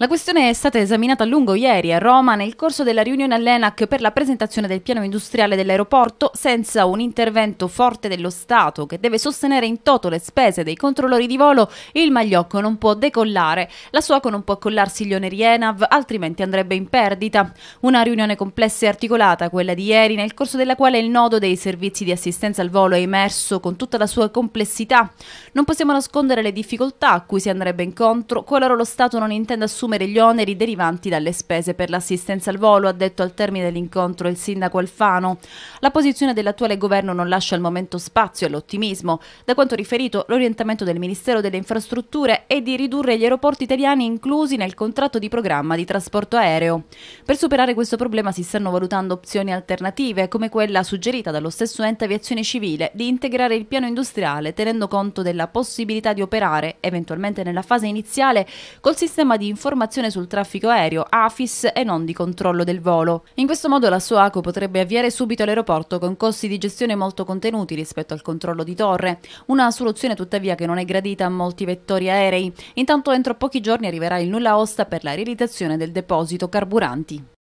La questione è stata esaminata a lungo ieri a Roma nel corso della riunione all'ENAC per la presentazione del piano industriale dell'aeroporto senza un intervento forte dello Stato che deve sostenere in toto le spese dei controllori di volo, il Magliocco non può decollare, la Suoco non può collarsi gli oneri ENAV altrimenti andrebbe in perdita. Una riunione complessa e articolata quella di ieri nel corso della quale il nodo dei servizi di assistenza al volo è emerso con tutta la sua complessità. Non possiamo nascondere le difficoltà a cui si andrebbe incontro qualora lo Stato non intenda assumere assumere gli oneri derivanti dalle spese per l'assistenza al volo, ha detto al termine dell'incontro il sindaco Alfano. La posizione dell'attuale governo non lascia al momento spazio all'ottimismo. Da quanto riferito, l'orientamento del Ministero delle Infrastrutture è di ridurre gli aeroporti italiani inclusi nel contratto di programma di trasporto aereo. Per superare questo problema si stanno valutando opzioni alternative, come quella suggerita dallo stesso ente aviazione civile di integrare il piano industriale tenendo conto della possibilità di operare, eventualmente nella fase iniziale, col sistema di informazione informazione sul traffico aereo, AFIS e non di controllo del volo. In questo modo la SOACO potrebbe avviare subito l'aeroporto con costi di gestione molto contenuti rispetto al controllo di torre, una soluzione tuttavia che non è gradita a molti vettori aerei. Intanto entro pochi giorni arriverà il nulla osta per la realizzazione del deposito carburanti.